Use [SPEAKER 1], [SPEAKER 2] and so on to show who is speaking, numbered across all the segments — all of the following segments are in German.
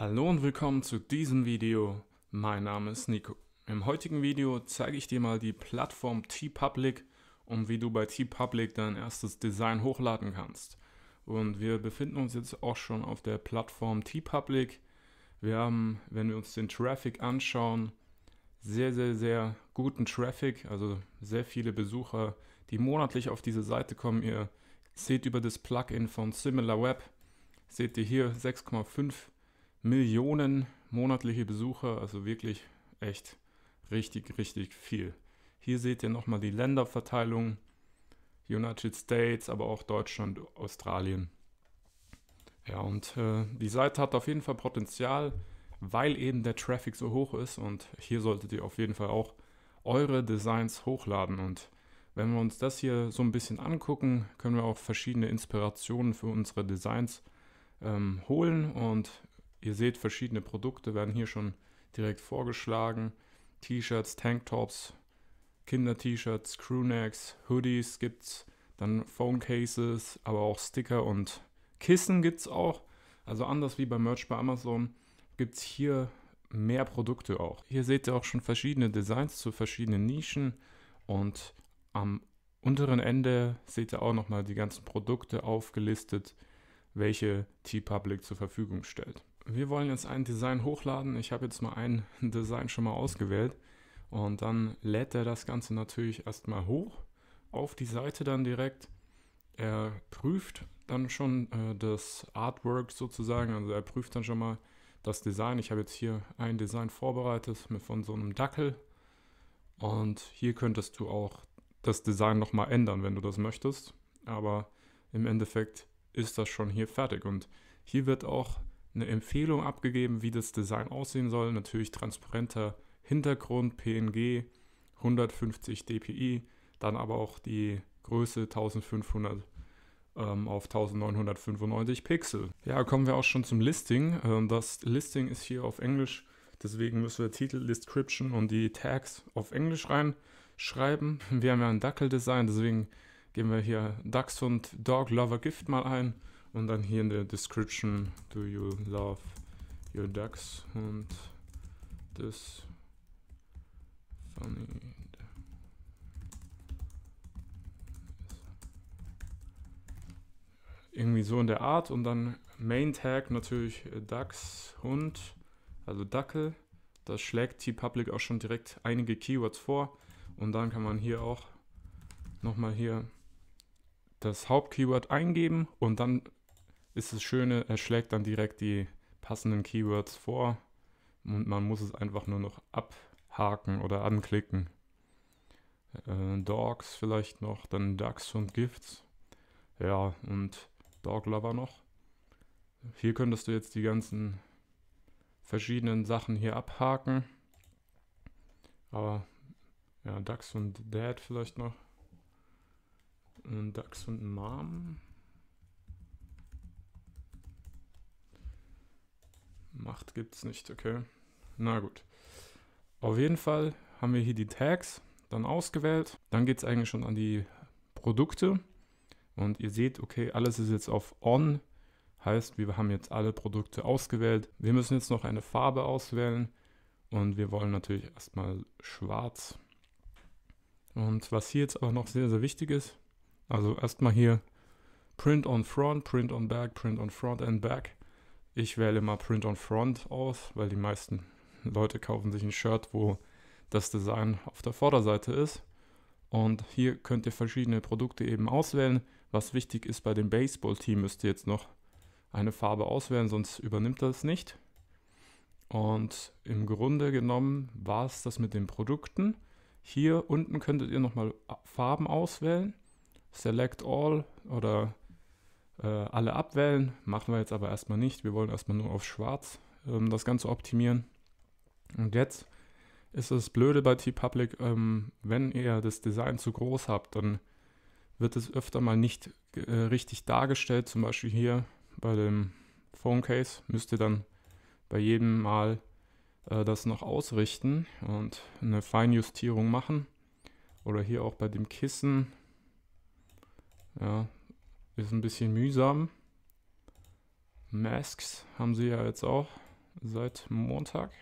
[SPEAKER 1] Hallo und willkommen zu diesem Video. Mein Name ist Nico. Im heutigen Video zeige ich dir mal die Plattform TeePublic und wie du bei TeePublic dein erstes Design hochladen kannst. Und wir befinden uns jetzt auch schon auf der Plattform TeePublic. Wir haben, wenn wir uns den Traffic anschauen, sehr, sehr, sehr guten Traffic, also sehr viele Besucher, die monatlich auf diese Seite kommen. Ihr seht über das Plugin von SimilarWeb, seht ihr hier 6,5 Millionen monatliche Besucher, also wirklich echt richtig, richtig viel. Hier seht ihr nochmal die Länderverteilung, United States, aber auch Deutschland, Australien. Ja, und äh, die Seite hat auf jeden Fall Potenzial, weil eben der Traffic so hoch ist und hier solltet ihr auf jeden Fall auch eure Designs hochladen und wenn wir uns das hier so ein bisschen angucken, können wir auch verschiedene Inspirationen für unsere Designs ähm, holen und Ihr seht, verschiedene Produkte werden hier schon direkt vorgeschlagen. T-Shirts, Tanktops, Kinder-T-Shirts, Crewnecks, Hoodies gibt es, dann Phone Cases, aber auch Sticker und Kissen gibt es auch. Also anders wie beim Merch bei Amazon gibt es hier mehr Produkte auch. Hier seht ihr auch schon verschiedene Designs zu verschiedenen Nischen und am unteren Ende seht ihr auch nochmal die ganzen Produkte aufgelistet, welche T-Public zur Verfügung stellt wir wollen jetzt ein Design hochladen. Ich habe jetzt mal ein Design schon mal ausgewählt. Und dann lädt er das Ganze natürlich erstmal hoch auf die Seite dann direkt. Er prüft dann schon äh, das Artwork sozusagen. Also er prüft dann schon mal das Design. Ich habe jetzt hier ein Design vorbereitet mit von so einem Dackel. Und hier könntest du auch das Design nochmal ändern, wenn du das möchtest. Aber im Endeffekt ist das schon hier fertig. Und hier wird auch eine Empfehlung abgegeben, wie das Design aussehen soll. Natürlich transparenter Hintergrund, PNG, 150 dpi, dann aber auch die Größe 1500 ähm, auf 1995 Pixel. Ja, kommen wir auch schon zum Listing. Ähm, das Listing ist hier auf Englisch, deswegen müssen wir Titel, Description und die Tags auf Englisch reinschreiben. Wir haben ja ein Dackel-Design, deswegen geben wir hier Dachs und Dog Lover Gift mal ein und dann hier in der Description, do you love your ducks? Und this funny. Irgendwie so in der Art und dann Main Tag natürlich äh, Ducks, Hund, also Dackel. Das schlägt T-Public auch schon direkt einige Keywords vor. Und dann kann man hier auch nochmal hier das Hauptkeyword eingeben und dann ist das Schöne, er schlägt dann direkt die passenden Keywords vor und man muss es einfach nur noch abhaken oder anklicken. Äh, Dogs vielleicht noch, dann Ducks und Gifts. Ja, und Dog Lover noch. Hier könntest du jetzt die ganzen verschiedenen Sachen hier abhaken. Aber ja, Ducks und Dad vielleicht noch. Und Ducks und Mom. Acht gibt es nicht, okay. Na gut. Auf jeden Fall haben wir hier die Tags dann ausgewählt. Dann geht es eigentlich schon an die Produkte. Und ihr seht, okay, alles ist jetzt auf On. Heißt, wir haben jetzt alle Produkte ausgewählt. Wir müssen jetzt noch eine Farbe auswählen. Und wir wollen natürlich erstmal schwarz. Und was hier jetzt auch noch sehr, sehr wichtig ist, also erstmal hier Print on Front, Print on Back, Print on Front and Back. Ich wähle immer Print on Front aus, weil die meisten Leute kaufen sich ein Shirt, wo das Design auf der Vorderseite ist. Und hier könnt ihr verschiedene Produkte eben auswählen. Was wichtig ist bei dem Baseball-Team, müsst ihr jetzt noch eine Farbe auswählen, sonst übernimmt das nicht. Und im Grunde genommen war es das mit den Produkten. Hier unten könntet ihr nochmal Farben auswählen. Select All oder äh, alle abwählen. Machen wir jetzt aber erstmal nicht. Wir wollen erstmal nur auf schwarz ähm, das Ganze optimieren. Und jetzt ist das Blöde bei T-Public, ähm, wenn ihr das Design zu groß habt, dann wird es öfter mal nicht äh, richtig dargestellt. Zum Beispiel hier bei dem Phone Case müsst ihr dann bei jedem Mal äh, das noch ausrichten und eine Feinjustierung machen. Oder hier auch bei dem Kissen. Ja, ist ein bisschen mühsam. Masks haben sie ja jetzt auch seit Montag.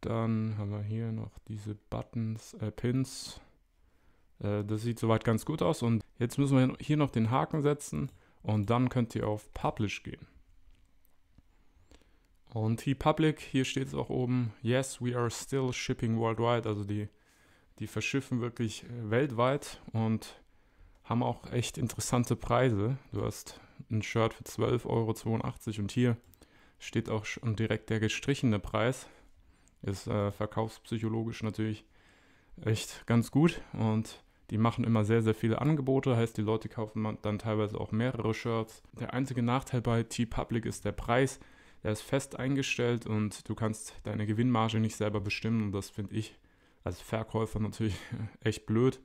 [SPEAKER 1] Dann haben wir hier noch diese Buttons, äh, Pins. Äh, das sieht soweit ganz gut aus. Und jetzt müssen wir hier noch den Haken setzen und dann könnt ihr auf Publish gehen. Und die Public, hier steht es auch oben, yes, we are still shipping worldwide. Also die, die verschiffen wirklich äh, weltweit und haben auch echt interessante Preise. Du hast ein Shirt für 12,82 Euro und hier steht auch schon direkt der gestrichene Preis. Ist äh, verkaufspsychologisch natürlich echt ganz gut und die machen immer sehr, sehr viele Angebote, heißt die Leute kaufen dann teilweise auch mehrere Shirts. Der einzige Nachteil bei T-Public ist der Preis. Der ist fest eingestellt und du kannst deine Gewinnmarge nicht selber bestimmen und das finde ich als Verkäufer natürlich echt blöd.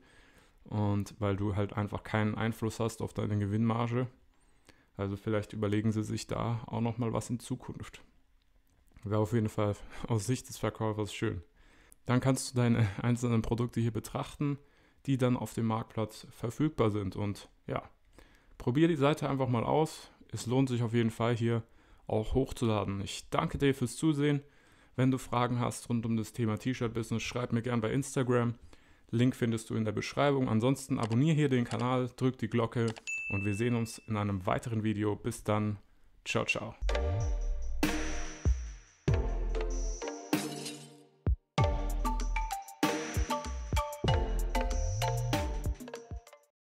[SPEAKER 1] Und weil du halt einfach keinen Einfluss hast auf deine Gewinnmarge. Also vielleicht überlegen sie sich da auch nochmal was in Zukunft. Wäre auf jeden Fall aus Sicht des Verkäufers schön. Dann kannst du deine einzelnen Produkte hier betrachten, die dann auf dem Marktplatz verfügbar sind. Und ja, probiere die Seite einfach mal aus. Es lohnt sich auf jeden Fall hier auch hochzuladen. Ich danke dir fürs Zusehen. Wenn du Fragen hast rund um das Thema T-Shirt-Business, schreib mir gerne bei Instagram. Link findest du in der Beschreibung. Ansonsten abonniere hier den Kanal, drück die Glocke und wir sehen uns in einem weiteren Video. Bis dann. Ciao, ciao.